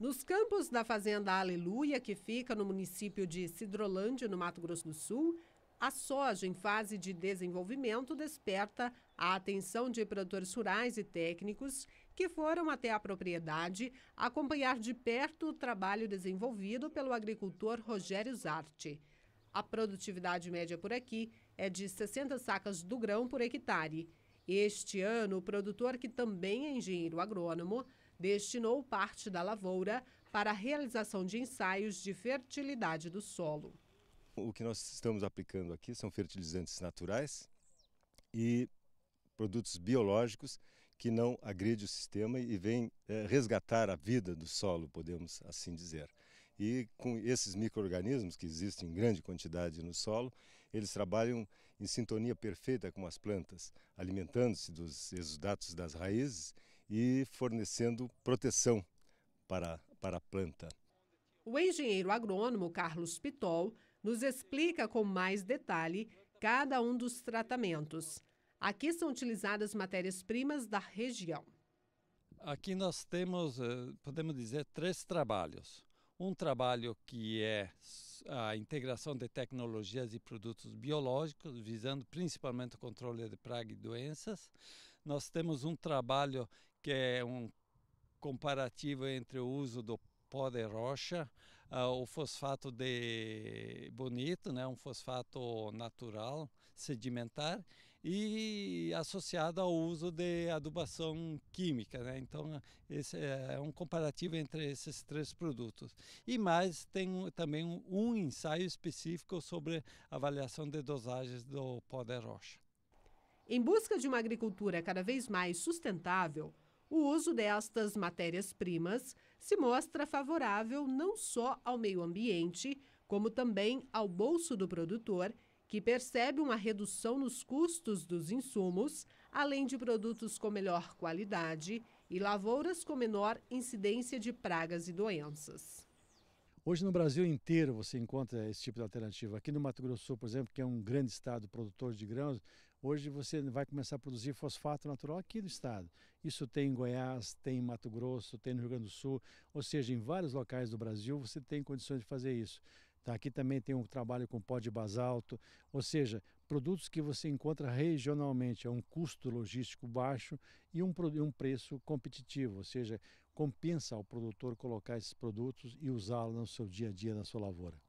Nos campos da Fazenda Aleluia, que fica no município de Cidrolândia, no Mato Grosso do Sul, a soja em fase de desenvolvimento desperta a atenção de produtores rurais e técnicos que foram até a propriedade acompanhar de perto o trabalho desenvolvido pelo agricultor Rogério Zarte. A produtividade média por aqui é de 60 sacas do grão por hectare este ano, o produtor, que também é engenheiro agrônomo, destinou parte da lavoura para a realização de ensaios de fertilidade do solo. O que nós estamos aplicando aqui são fertilizantes naturais e produtos biológicos que não agride o sistema e vêm eh, resgatar a vida do solo, podemos assim dizer. E com esses micro-organismos, que existem em grande quantidade no solo, eles trabalham em sintonia perfeita com as plantas, alimentando-se dos exudatos das raízes e fornecendo proteção para, para a planta. O engenheiro agrônomo Carlos Pitol nos explica com mais detalhe cada um dos tratamentos. Aqui são utilizadas matérias-primas da região. Aqui nós temos, eh, podemos dizer, três trabalhos. Um trabalho que é a integração de tecnologias e produtos biológicos, visando principalmente o controle de praga e doenças. Nós temos um trabalho que é um comparativo entre o uso do pó de rocha, uh, o fosfato de bonito, né, um fosfato natural, sedimentar, e associado ao uso de adubação química. Né? Então, esse é um comparativo entre esses três produtos. E mais, tem também um ensaio específico sobre avaliação de dosagens do pó de rocha. Em busca de uma agricultura cada vez mais sustentável, o uso destas matérias-primas se mostra favorável não só ao meio ambiente, como também ao bolso do produtor que percebe uma redução nos custos dos insumos, além de produtos com melhor qualidade e lavouras com menor incidência de pragas e doenças. Hoje no Brasil inteiro você encontra esse tipo de alternativa. Aqui no Mato Grosso Sul, por exemplo, que é um grande estado produtor de grãos, hoje você vai começar a produzir fosfato natural aqui do estado. Isso tem em Goiás, tem em Mato Grosso, tem no Rio Grande do Sul, ou seja, em vários locais do Brasil você tem condições de fazer isso. Tá? Aqui também tem um trabalho com pó de basalto, ou seja, produtos que você encontra regionalmente a é um custo logístico baixo e um, um preço competitivo, ou seja, compensa ao produtor colocar esses produtos e usá-los no seu dia a dia, na sua lavoura.